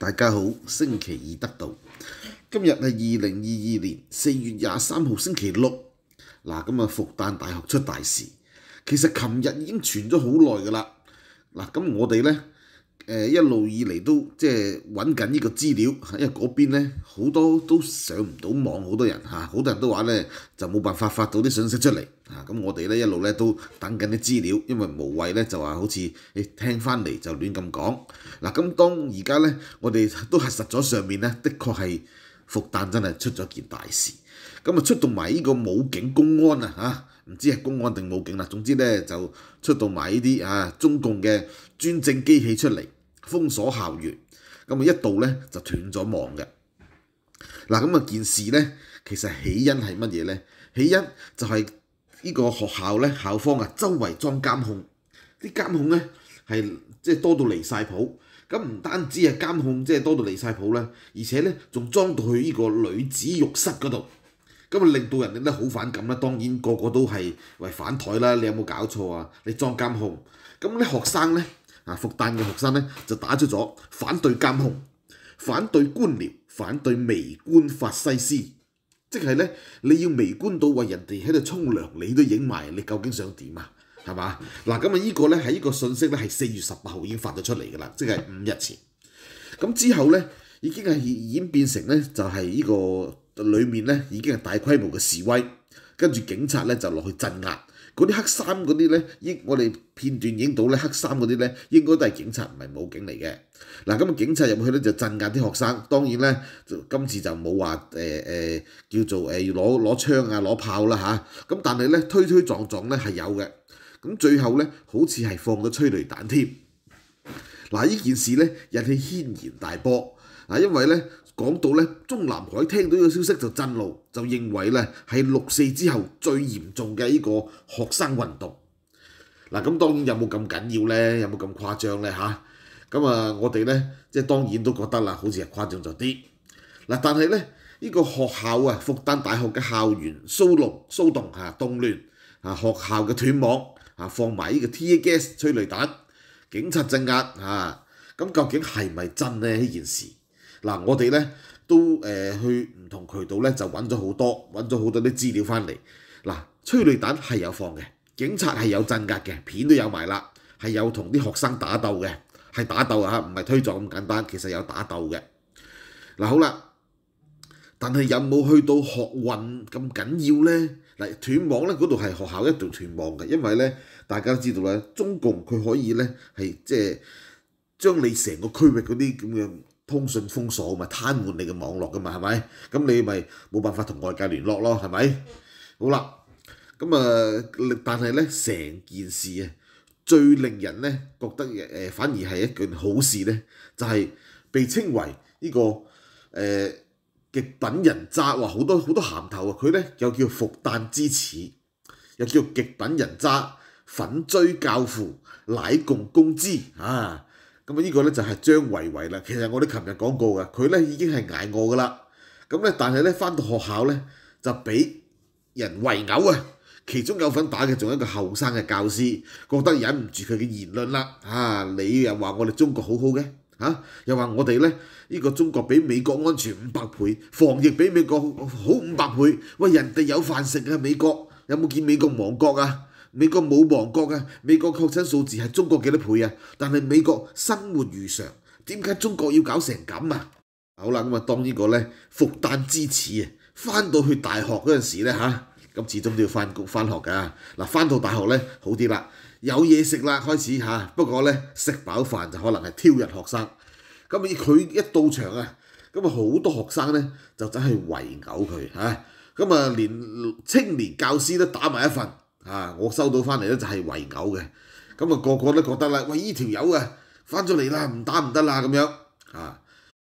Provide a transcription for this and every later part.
大家好，星期二得到，今日系二零二二年四月廿三号星期六，嗱，咁啊，复旦大学出大事，其实琴日已经传咗好耐噶啦，嗱，咁我哋咧。誒一路以嚟都即係揾緊呢個資料，因為嗰邊咧好多都上唔到網，好多人嚇，好多人都話咧就冇辦法發到啲信息出嚟嚇。咁我哋咧一路咧都等緊啲資料，因為無謂咧就話好似誒聽翻嚟就亂咁講。嗱咁當而家咧我哋都核實咗上面咧，的確係復旦真係出咗件大事。咁啊出到埋呢個武警公安啊嚇。唔知系公安定武警啦，總之咧就出到埋呢啲啊中共嘅專政機器出嚟，封鎖校園，咁啊一度咧就斷咗網嘅。嗱咁啊件事咧，其實起因係乜嘢咧？起因就係呢個學校咧校方啊，周圍裝監控，啲監控咧係即係多到離曬譜。咁唔單止係監控即係多到離曬譜啦，而且咧仲裝到去呢個女子浴室嗰度。咁啊令到人咧都好反感啦，當然個個都係為反台啦。你有冇搞錯啊？你裝監控，咁咧學生咧啊復旦嘅學生咧就打出咗反對監控、反對官僚、反對微觀法西斯，即係咧你要微觀到為人哋喺度沖涼，你都影埋，你究竟想點啊？係嘛？嗱，咁啊依個咧喺依個信息咧係四月十八號已經發咗出嚟㗎啦，即係五日前。咁之後咧已經係演變成咧就係依個。里面咧已經係大規模嘅示威，跟住警察咧就落去鎮壓。嗰啲黑衫嗰啲咧，應我哋片段影到咧，黑衫嗰啲咧應該都係警察，唔係武警嚟嘅。嗱，咁啊警察入去咧就鎮壓啲學生，當然咧就今次就冇話誒誒叫做誒攞攞槍啊攞炮啦嚇。咁但係咧推推撞撞咧係有嘅。咁最後咧好似係放咗催淚彈添。嗱呢件事咧引起牽然大波啊，因為咧。講到咧，中南海聽到呢個消息就震怒，就認為咧係六四之後最嚴重嘅呢個學生運動。嗱，咁當然有冇咁緊要咧？有冇咁誇張咧？嚇，咁啊，我哋咧即係當然都覺得啦，好似係誇張咗啲。嗱，但係咧呢個學校啊，復旦大學嘅校園騷動、騷動嚇動亂啊，學校嘅斷網啊，放埋呢個 TAS 催淚彈，警察鎮壓啊，咁究竟係咪真咧呢件事？嗱，我哋咧都誒去唔同渠道咧就揾咗好多，揾咗好多啲資料翻嚟。嗱，催淚彈係有放嘅，警察係有鎮壓嘅，片都有埋啦，係有同啲學生打鬥嘅，係打鬥啊唔係推撞咁簡單，其實有打鬥嘅。嗱好啦，但係有冇去到學運咁緊要咧？嗱，斷網咧嗰度係學校一度斷網嘅，因為咧大家都知道咧，中共佢可以咧係即係將你成個區域嗰啲咁嘅。通信封鎖嘛，攤換你嘅網絡㗎嘛係咪？咁你咪冇辦法同外界聯絡咯係咪？好啦，咁啊，但係咧成件事啊，最令人咧覺得誒反而係一件好事咧，就係被稱為呢個誒極品人渣，哇好多好多鹹頭啊！佢咧又叫復旦之恥，又叫極品人渣，粉追教父，乃共公知啊！咁啊！依個咧就係張維維啦。其實我哋琴日講過嘅，佢咧已經係挨餓噶啦。咁咧，但係咧翻到學校咧就俾人圍毆啊！其中有份打嘅仲有一個後生嘅教師，覺得忍唔住佢嘅言論啦。啊，你又話我哋中國好好嘅嚇，又話我哋咧呢個中國比美國安全五百倍，防疫比美國好五百倍。喂，人哋有飯食啊，美國有冇見美國亡國啊？美國冇亡國啊，美國確診數字係中國幾多倍啊？但係美國生活如常，點解中國要搞成咁啊？好啦，咁啊當呢個咧復旦之始，翻到去大學嗰陣時咧嚇，咁始終都要翻工翻學㗎。嗱，翻到大學咧好啲啦，有嘢食啦，開始嚇。不過咧食飽飯就可能係挑人學生，咁佢一到場啊，咁啊好多學生咧就真係圍毆佢嚇，咁啊連青年教師都打埋一份。啊！我收到翻嚟咧就係圍毆嘅，咁啊個個都覺得啦，喂呢條友啊，翻咗嚟啦，唔打唔得啦咁樣啊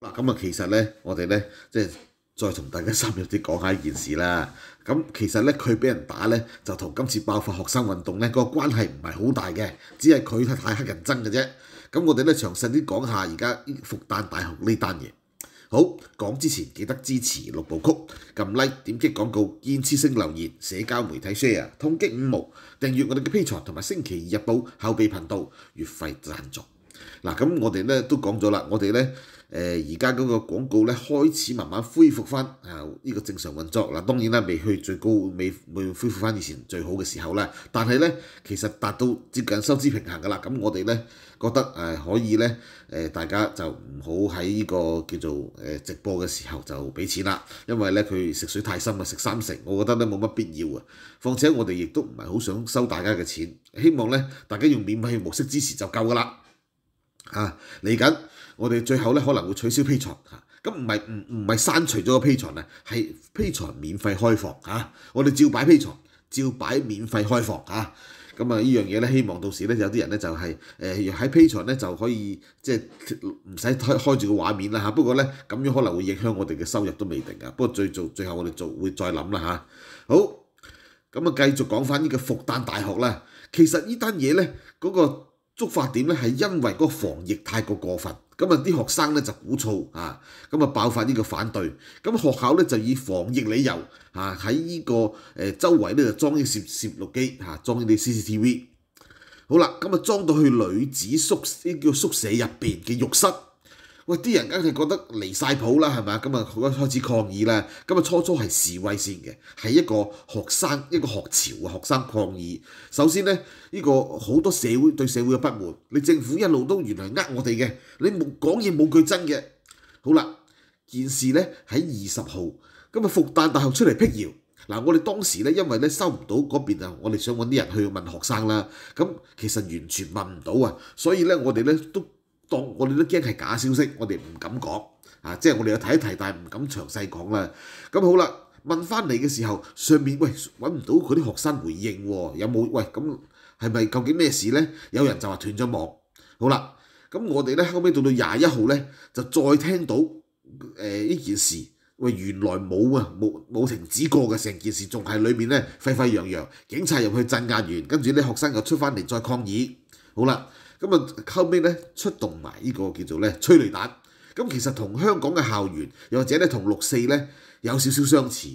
嗱，咁啊其實咧，我哋咧即係再同大家深入啲講下一件事啦。咁其實咧佢俾人打咧，就同今次爆發學生運動咧個關係唔係好大嘅，只係佢太黑人憎嘅啫。咁我哋咧詳細啲講下而家復旦大學呢單嘢。好講之前記得支持六部曲，撳 Like、點擊廣告、煙持性留言、社交媒體 Share、通擊五毛、訂閱我哋嘅 P 尋同埋星期二日報後備頻道月費贊助。嗱，咁我哋咧都講咗啦，我哋咧。誒而家嗰個廣告咧開始慢慢恢復翻啊！呢個正常運作嗱，當然啦，未去最高，未未恢復翻以前最好嘅時候啦。但係咧，其實達到接近收支平衡噶啦。咁我哋咧覺得誒可以咧誒，大家就唔好喺呢個叫做誒直播嘅時候就俾錢啦，因為咧佢食水太深啊，食三成，我覺得咧冇乜必要啊。況且我哋亦都唔係好想收大家嘅錢，希望咧大家用免費模式支持就夠噶啦。啊，嚟緊。我哋最後咧可能會取消披床嚇，咁唔係唔唔係刪除咗個披床啊，係披床免費開放嚇，我哋照擺披床，照擺免費開放嚇。咁啊呢樣嘢咧，希望到時咧有啲人咧就係誒喺披場咧就可以即係唔使開開住個畫面啦嚇。不過咧咁樣可能會影響我哋嘅收入都未定啊。不過最做最後我哋做會再諗啦嚇。好，咁啊繼續講翻呢個復旦大學啦。其實呢單嘢咧嗰個。觸發點咧係因為個防疫太過過分，咁啊啲學生咧就鼓噪啊，咁啊爆發呢個反對，咁學校咧就以防疫理由啊喺呢個誒周圍咧就裝啲攝攝錄機啊，裝啲 CCTV。好啦，咁啊裝到去女子宿呢叫宿舍入邊嘅浴室。喂！啲人梗係覺得離晒譜啦，係啊？咁啊，佢開始抗議啦。咁啊，初初係示威先嘅，係一個學生、一個學潮嘅學生抗議。首先咧，呢個好多社會對社會嘅不滿。你政府一路都原來呃我哋嘅，你冇講嘢冇句真嘅。好啦，件事咧喺二十號，咁啊，復旦大學出嚟辟謠。嗱，我哋當時咧，因為咧收唔到嗰邊啊，我哋想搵啲人去問學生啦。咁其實完全問唔到啊，所以咧，我哋咧都。當我哋都驚係假消息，我哋唔敢講啊！即係我哋有睇一睇，但係唔敢詳細講啦。咁好啦，問翻嚟嘅時候，上面喂揾唔到佢啲學生回應喎，有冇喂？咁係咪究竟咩事咧？有人就話斷咗網。好啦，咁我哋咧後屘到到廿一號咧，就再聽到誒呢件事喂，原來冇啊，冇冇停止過嘅成件事，仲係裏面呢沸沸揚揚，警察入去鎮壓完，跟住啲學生又出翻嚟再抗議。好啦。咁啊後屘咧出動埋呢個叫做咧催淚彈，咁其實同香港嘅校園又或者咧同六四咧有少少相似。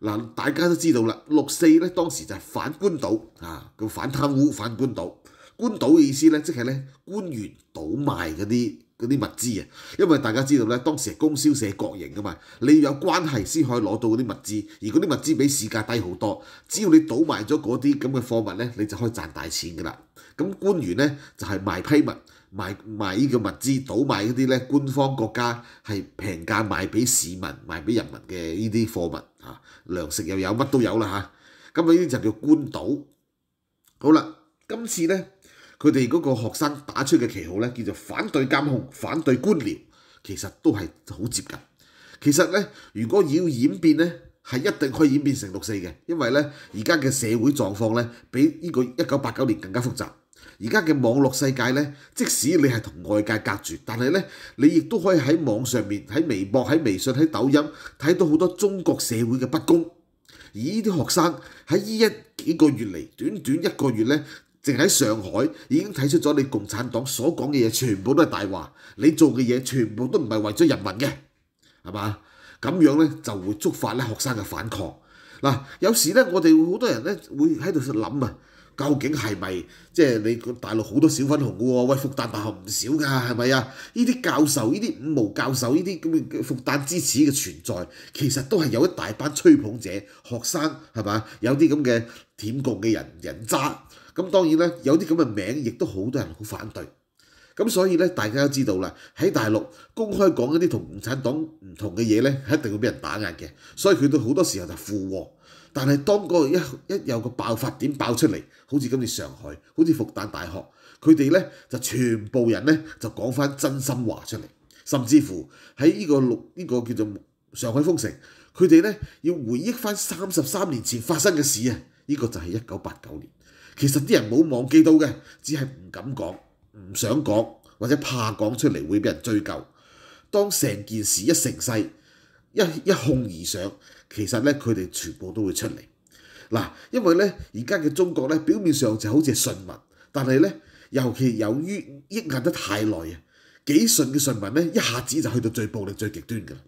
嗱，大家都知道啦，六四咧當時就係反官倒啊，叫反貪污反官倒，官倒嘅意思咧即係咧官員倒賣嗰啲。嗰啲物資啊，因為大家知道咧，當時係公銷社國營噶嘛，你要有關係先可以攞到嗰啲物資，而嗰啲物資比市價低好多。只要你倒賣咗嗰啲咁嘅貨物咧，你就可以賺大錢噶啦。咁官員咧就係賣批物，賣賣依個物資倒賣嗰啲咧，官方國家係平價賣俾市民、賣俾人民嘅依啲貨物啊，糧食又有乜都有啦嚇。咁啊，啲就叫官倒。好啦，今次咧。佢哋嗰個學生打出嘅旗號咧，叫做反對監控、反對官僚，其實都係好接近。其實咧，如果要演變咧，係一定可以演變成六四嘅，因為咧而家嘅社會狀況咧，比呢個一九八九年更加複雜。而家嘅網絡世界咧，即使你係同外界隔住，但係咧，你亦都可以喺網上面、喺微博、喺微信、喺抖音睇到好多中國社會嘅不公。而呢啲學生喺呢一幾個月嚟，短短一個月咧。淨喺上海已經睇出咗你共產黨所講嘅嘢全部都係大話，你做嘅嘢全部都唔係為咗人民嘅，係嘛？咁樣咧就會觸發咧學生嘅反抗。嗱，有時咧我哋會好多人咧會喺度諗啊，究竟係咪即係你大陸好多小粉紅嘅喎？喂，復旦大學唔少㗎，係咪啊？呢啲教授、呢啲五毛教授、呢啲咁嘅復旦支持嘅存在，其實都係有一大班吹捧者學生，係嘛？有啲咁嘅舔共嘅人人渣。咁當然咧，有啲咁嘅名，亦都好多人好反對。咁所以咧，大家都知道啦，喺大陸公開講一啲同共產黨唔同嘅嘢咧，係一定會俾人打壓嘅。所以佢都好多時候就附和。但係當個一一有個爆發點爆出嚟，好似今次上海，好似復旦大學，佢哋咧就全部人咧就講翻真心話出嚟，甚至乎喺呢個六呢個叫做上海封城，佢哋咧要回憶翻三十三年前發生嘅事啊！呢個就係一九八九年。其實啲人冇忘記到嘅，只係唔敢講、唔想講或者怕講出嚟會俾人追究。當成件事一成世，一一哄而上，其實咧佢哋全部都會出嚟嗱。因為咧而家嘅中國咧表面上就好似順民，但係咧尤其由於抑壓得太耐啊，幾順嘅順民咧一下子就去到最暴力最極端㗎啦。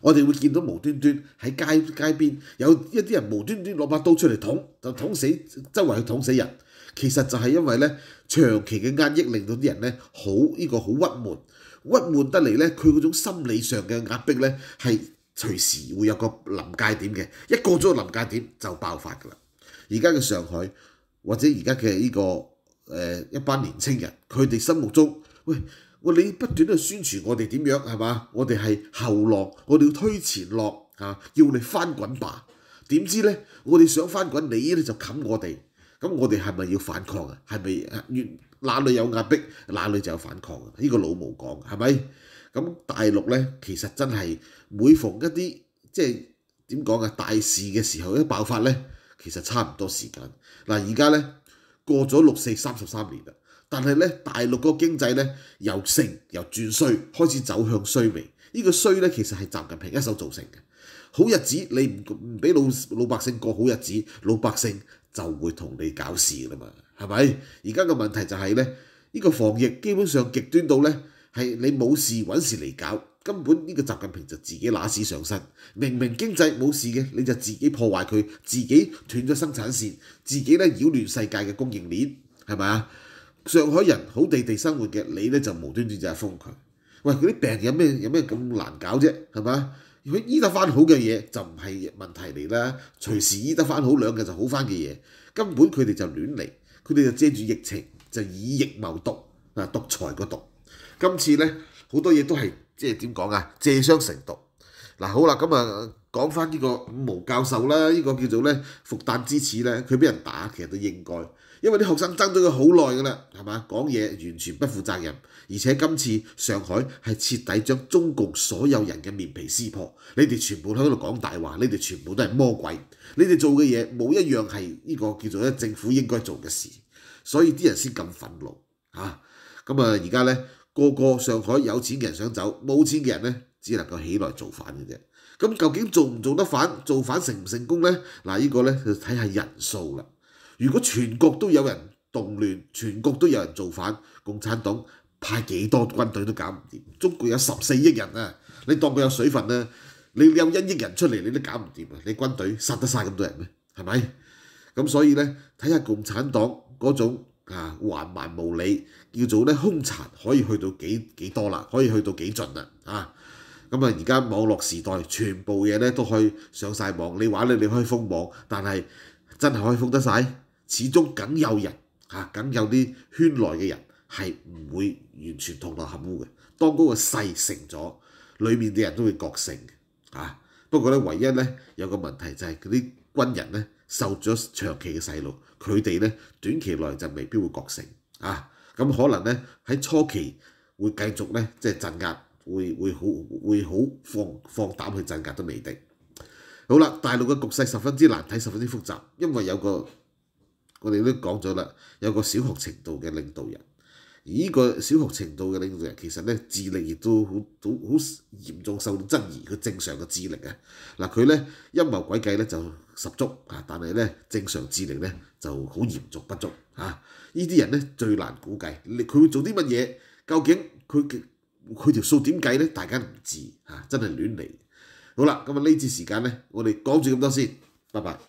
我哋會見到無端端喺街街邊有一啲人無端端攞把刀出嚟捅，就捅死周圍去捅死人。其實就係因為咧長期嘅壓抑令到啲人咧好呢個好鬱悶，鬱悶得嚟咧佢嗰種心理上嘅壓迫咧係隨時會有個臨界點嘅，一過咗個臨界點就爆發㗎啦。而家嘅上海或者而家嘅呢個誒一班年青人，佢哋心目中喂。我你不斷去宣傳我哋點樣係嘛？我哋係後落，我哋要推前落啊！要你翻滾吧？點知咧？我哋想翻滾，你咧就冚我哋。咁我哋係咪要反抗啊？係咪越哪裏有壓迫，哪裏就有反抗？呢個老毛講係咪？咁大陸咧，其實真係每逢一啲即係點講啊大事嘅時候一爆發咧，其實差唔多時間。嗱而家咧過咗六四三十三年啦。但係咧，大陸個經濟咧又盛又轉衰，開始走向衰微。呢個衰咧其實係習近平一手造成嘅。好日子你唔唔俾老老百姓過好日子，老百姓就會同你搞事啦嘛？係咪？而家個問題就係咧，呢個防疫基本上極端到咧係你冇事揾事嚟搞，根本呢個習近平就自己揦屎上身。明明經濟冇事嘅，你就自己破壞佢，自己斷咗生產線，自己咧擾亂世界嘅供應鏈，係咪啊？上海人好地地生活嘅，你咧就無端端就係封佢。喂，嗰啲病有咩有咩咁難搞啫？係嘛？佢醫得翻好嘅嘢就唔係問題嚟啦。隨時醫得翻好兩日就好翻嘅嘢，根本佢哋就亂嚟。佢哋就遮住疫情，就以疫謀毒啊，獨裁個毒。今次咧好多嘢都係即係點講啊？借傷成毒。嗱好啦，咁啊講翻呢個五毛教授啦，呢個叫做咧復旦之子咧，佢俾人打其實都應該。因為啲學生爭咗佢好耐㗎啦，係嘛？講嘢完全不負責任，而且今次上海係徹底將中共所有人嘅面皮撕破。你哋全部喺度講大話，你哋全部都係魔鬼。你哋做嘅嘢冇一樣係呢個叫做咧政府應該做嘅事，所以啲人先咁憤怒嚇。咁啊而家咧個個上海有錢嘅人想走，冇錢嘅人咧只能夠起來造反嘅啫。咁究竟做唔做得反，造反成唔成功咧？嗱，呢個咧就睇下人數啦。如果全國都有人動亂，全國都有人造反，共產黨派幾多軍隊都搞唔掂。中國有十四億人啊，你當佢有水分啊？你有一億人出嚟，你都搞唔掂啊！你軍隊殺得曬咁多人咩？係咪？咁所以咧，睇下共產黨嗰種啊橫蠻無理，叫做咧兇殘，可以去到幾幾多啦？可以去到幾盡啦？啊！咁啊，而家網絡時代，全部嘢咧都可以上曬網，你玩咧你可以封網，但係真係可以封得曬？始終僅有人嚇，僅有啲圈內嘅人係唔會完全同流合污嘅。當嗰個勢成咗，裏面啲人都會覺醒嚇。不過咧，唯一咧有個問題就係嗰啲軍人咧受咗長期嘅洗腦，佢哋咧短期內就未必會覺醒啊。咁可能咧喺初期會繼續咧即係鎮壓，會會好會好放放膽去鎮壓都未定。好啦，大陸嘅局勢十分之難睇，十分之複雜，因為有個。我哋都講咗啦，有個小學程度嘅領導人，而依個小學程度嘅領導人其實咧智力亦都好好好嚴重受到爭疑，佢正常嘅智力啊，嗱佢咧陰謀鬼計咧就十足啊，但係咧正常智力咧就好嚴重不足啊，依啲人咧最難估計，你佢會做啲乜嘢？究竟佢佢條數點計咧？大家唔知啊，真係亂嚟。好啦，咁啊呢節時間咧，我哋講住咁多先，拜拜。